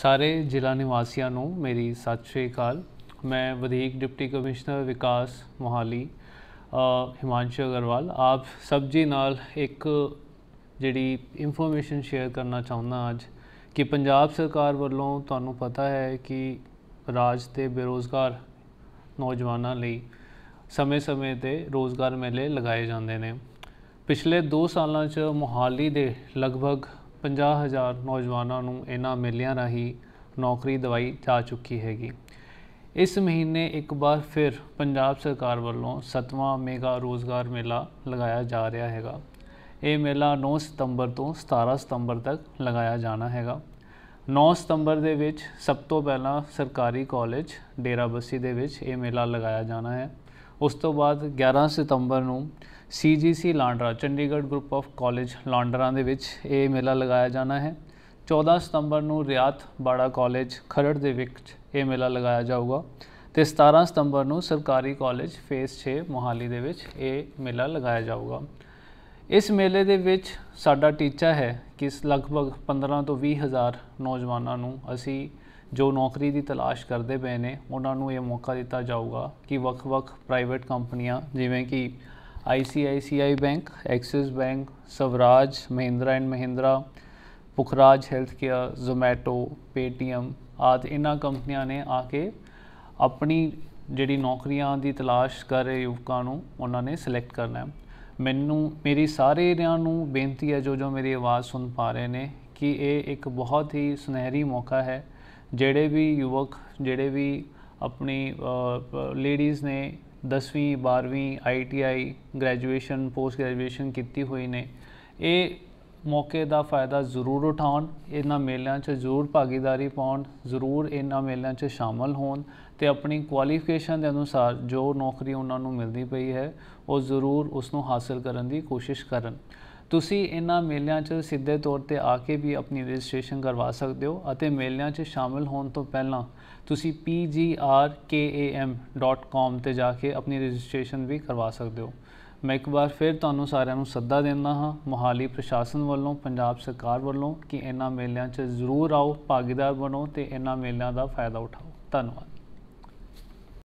ਸਾਰੇ ਜ਼ਿਲ੍ਹਾ ਨਿਵਾਸੀਆਂ ਨੂੰ ਮੇਰੀ ਸਤਿ ਸ਼੍ਰੀ ਅਕਾਲ ਮੈਂ ਵਧੀਕ ਡਿਪਟੀ ਕਮਿਸ਼ਨਰ ਵਿਕਾਸ ਮੋਹਾਲੀ ਹਿਮਾਂਸ਼ੂ ਅਗਰਵਾਲ ਆਪ ਸਭ ਜੀ ਨਾਲ ਇੱਕ ਜਿਹੜੀ ਇਨਫੋਰਮੇਸ਼ਨ ਸ਼ੇਅਰ ਕਰਨਾ ਚਾਹੁੰਦਾ ਅੱਜ ਕਿ ਪੰਜਾਬ ਸਰਕਾਰ ਵੱਲੋਂ ਤੁਹਾਨੂੰ ਪਤਾ ਹੈ ਕਿ ਰਾਜ ਦੇ ਬੇਰੋਜ਼ਗਾਰ ਨੌਜਵਾਨਾਂ ਲਈ ਸਮੇਂ-ਸਮੇਂ ਤੇ ਰੋਜ਼ਗਾਰ ਮੇਲੇ ਲਗਾਏ ਜਾਂਦੇ ਨੇ ਪਿਛਲੇ 2 ਸਾਲਾਂ 'ਚ ਮੋਹਾਲੀ ਦੇ ਲਗਭਗ 50000 ਨੌਜਵਾਨਾਂ ਨੂੰ ਇਹਨਾਂ ਮੇਲਿਆਂ ਰਾਹੀਂ ਨੌਕਰੀ ਦਵਾਈ ਜਾ ਚੁੱਕੀ ਹੈਗੀ ਇਸ ਮਹੀਨੇ ਇੱਕ ਵਾਰ ਫਿਰ ਪੰਜਾਬ ਸਰਕਾਰ ਵੱਲੋਂ 7ਵਾਂ ਮੇਗਾ ਰੋਜ਼ਗਾਰ ਮੇਲਾ ਲਗਾਇਆ ਜਾ ਰਿਹਾ ਹੈਗਾ ਇਹ ਮੇਲਾ 9 ਸਤੰਬਰ ਤੋਂ 17 ਸਤੰਬਰ ਤੱਕ ਲਗਾਇਆ ਜਾਣਾ ਹੈਗਾ 9 ਸਤੰਬਰ ਦੇ ਵਿੱਚ ਸਭ ਤੋਂ ਪਹਿਲਾਂ ਸਰਕਾਰੀ ਕਾਲਜ ਡੇਰਾਬੱਸੀ ਦੇ ਵਿੱਚ ਇਹ ਮੇਲਾ ਲਗਾਇਆ ਜਾਣਾ ਹੈ ਉਸ ਤੋਂ ਬਾਅਦ 11 ਸਤੰਬਰ ਨੂੰ CGC Landran Chandigarh group of college Landran ਦੇ ਵਿੱਚ ਇਹ ਮੇਲਾ ਲਗਾਇਆ ਜਾਣਾ ਹੈ 14 ਸਤੰਬਰ ਨੂੰ ਰਿਆਤ ਬਾੜਾ ਕਾਲਜ ਖਰੜ ਦੇ ਵਿੱਚ ਇਹ ਮੇਲਾ ਲਗਾਇਆ ਜਾਊਗਾ ਤੇ 17 ਸਤੰਬਰ ਨੂੰ ਸਰਕਾਰੀ ਕਾਲਜ ਫੇਸ 6 ਮੋਹਾਲੀ ਦੇ ਵਿੱਚ ਇਹ ਮੇਲਾ ਲਗਾਇਆ ਜਾਊਗਾ ਇਸ ਮੇਲੇ ਦੇ ਵਿੱਚ ਸਾਡਾ ਟੀਚਾ ਹੈ ਕਿ ਇਸ ਲਗਭਗ 15 ਤੋਂ 20 ਹਜ਼ਾਰ ਨੌਜਵਾਨਾਂ ਨੂੰ ਅਸੀਂ ਜੋ ਨੌਕਰੀ ਦੀ ਤਲਾਸ਼ ਕਰਦੇ ਪਏ ਨੇ ਉਹਨਾਂ ਨੂੰ ਇਹ ਮੌਕਾ ਦਿੱਤਾ ਜਾਊਗਾ ਕਿ ਵੱਖ-ਵੱਖ ਪ੍ਰਾਈਵੇਟ ਕੰਪਨੀਆਂ ਜਿਵੇਂ ਕਿ ICICI Bank, Axis Bank, Swaraj Mahindra and Mahindra, Pukhraj Healthcare, Zomato, Paytm ਆਦ ਆਦਿ ਇਹਨਾਂ ਕੰਪਨੀਆਂ ਨੇ ਆ ਕੇ ਆਪਣੀ ਜਿਹੜੀ ਨੌਕਰੀਆਂ ਦੀ ਤਲਾਸ਼ ਕਰ ਰਹੇ ਯੁਵਕਾਂ ਨੂੰ ਉਹਨਾਂ ਨੇ ਸਿਲੈਕਟ ਕਰਨਾ ਹੈ ਮੈਨੂੰ ਮੇਰੀ ਸਾਰਿਆਂ ਨੂੰ ਬੇਨਤੀ ਹੈ ਜੋ ਜੋ ਮੇਰੀ ਆਵਾਜ਼ ਸੁਣ ਪਾ ਰਹੇ ਨੇ ਕਿ ਇਹ ਇੱਕ ਬਹੁਤ ਹੀ ਸੁਨਹਿਰੀ ਮੌਕਾ ਹੈ ਜਿਹੜੇ ਵੀ ਯੁਵਕ ਜਿਹੜੇ ਵੀ ਆਪਣੀ ਲੇਡੀਜ਼ ਨੇ 10ਵੀਂ 12ਵੀਂ ਆਈਟੀਆਈ ਗ੍ਰੈਜੂਏਸ਼ਨ ਪੋਸਟ ਗ੍ਰੈਜੂਏਸ਼ਨ ਕੀਤੀ ਹੋਈ ਨੇ ਇਹ ਮੌਕੇ ਦਾ ਫਾਇਦਾ ਜ਼ਰੂਰ ਉਠਾਉਣ ਇਹਨਾਂ ਮੇਲਿਆਂ 'ਚ ਜ਼ਰੂਰ ਭਾਗੀਦਾਰੀ ਪਾਉਣ ਜ਼ਰੂਰ ਇਹਨਾਂ ਮੇਲਿਆਂ 'ਚ ਸ਼ਾਮਲ ਹੋਣ ਤੇ ਆਪਣੀ ਕੁਆਲੀਫਿਕੇਸ਼ਨ ਦੇ ਅਨੁਸਾਰ ਜੋ ਨੌਕਰੀ ਉਹਨਾਂ ਨੂੰ ਮਿਲਦੀ ਪਈ ਹੈ ਉਹ ਜ਼ਰੂਰ ਉਸ ਨੂੰ ਹਾਸਲ ਕਰਨ ਦੀ ਕੋਸ਼ਿਸ਼ ਕਰਨ ਤੁਸੀਂ ਇਹਨਾਂ ਮੇਲਿਆਂ 'ਚ ਸਿੱਧੇ ਤੌਰ ਤੇ ਆ ਕੇ ਵੀ ਆਪਣੀ ਰਜਿਸਟ੍ਰੇਸ਼ਨ ਕਰਵਾ ਸਕਦੇ ਹੋ ਅਤੇ ਮੇਲਿਆਂ 'ਚ ਸ਼ਾਮਲ ਹੋਣ ਤੋਂ ਪਹਿਲਾਂ ਤੁਸੀਂ pgrkam.com ਤੇ ਜਾ ਕੇ ਆਪਣੀ ਰਜਿਸਟ੍ਰੇਸ਼ਨ ਵੀ ਕਰਵਾ ਸਕਦੇ ਹੋ ਮੈਂ ਇੱਕ ਵਾਰ ਫਿਰ ਤੁਹਾਨੂੰ ਸਾਰਿਆਂ ਨੂੰ ਸੱਦਾ ਦਿੰਦਾ ਹਾਂ ਮੋਹਾਲੀ ਪ੍ਰਸ਼ਾਸਨ ਵੱਲੋਂ ਪੰਜਾਬ ਸਰਕਾਰ ਵੱਲੋਂ ਕਿ ਇਹਨਾਂ ਮੇਲਿਆਂ 'ਚ ਜ਼ਰੂਰ ਆਓ ਭਾਗੀਦਾਰ ਬਣੋ ਤੇ ਇਹਨਾਂ ਮੇਲਿਆਂ ਦਾ ਫਾਇਦਾ ਉਠਾਓ ਧੰਨਵਾਦ